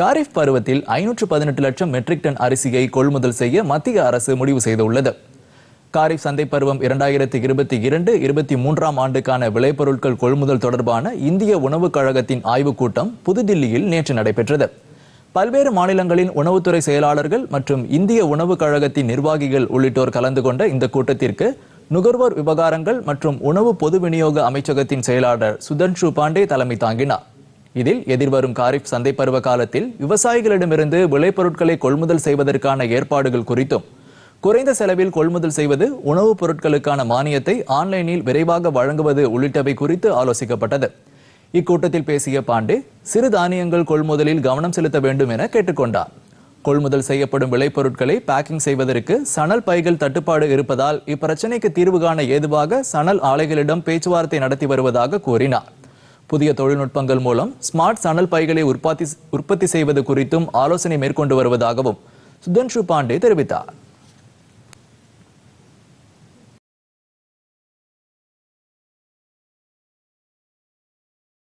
காரிஃப் பருவத்தில் ஐநூற்று பதினெட்டு லட்சம் மெட்ரிக் டன் அரிசியை கொள்முதல் செய்ய மத்திய அரசு முடிவு செய்துள்ளது காரிஃப் சந்தை பருவம் இரண்டாயிரத்தி இருபத்தி இரண்டு இருபத்தி மூன்றாம் ஆண்டுக்கான விளைபொருட்கள் கொள்முதல் தொடர்பான இந்திய உணவுக் கழகத்தின் ஆய்வுக் கூட்டம் புதுதில்லியில் நேற்று நடைபெற்றது பல்வேறு மாநிலங்களின் உணவுத்துறை செயலாளர்கள் மற்றும் இந்திய உணவுக் கழகத்தின் நிர்வாகிகள் உள்ளிட்டோர் கலந்து கொண்ட இந்த கூட்டத்திற்கு நுகர்வோர் விவகாரங்கள் மற்றும் உணவு பொது விநியோக அமைச்சகத்தின் செயலாளர் சுதன்ஷு பாண்டே தலைமை தாங்கினார் இதில் எதிர்வரும் காரிப் சந்தை பருவ காலத்தில் விவசாயிகளிடமிருந்து விளைபொருட்களை கொள்முதல் செய்வதற்கான ஏற்பாடுகள் குறித்தும் குறைந்த செலவில் கொள்முதல் செய்வது உணவுப் பொருட்களுக்கான மானியத்தை ஆன்லைனில் விரைவாக வழங்குவது உள்ளிட்டவை குறித்து ஆலோசிக்கப்பட்டது இக்கூட்டத்தில் பேசிய பாண்டே சிறுதானியங்கள் கொள்முதலில் கவனம் செலுத்த வேண்டும் என கேட்டுக்கொண்டார் கொள்முதல் செய்யப்படும் விளைபொருட்களை பேக்கிங் செய்வதற்கு சணல் பைகள் தட்டுப்பாடு இருப்பதால் இப்பிரச்சினைக்கு தீர்வு காண ஏதுவாக சணல் ஆலைகளிடம் பேச்சுவார்த்தை நடத்தி வருவதாக கூறினார் புதிய தொழில்நுட்பங்கள் மூலம் ஸ்மார்ட் சணல் பைகளை உற்பத்தி உற்பத்தி செய்வது குறித்தும் ஆலோசனை மேற்கொண்டு வருவதாகவும் சுதன்ஷு பாண்டே தெரிவித்தார்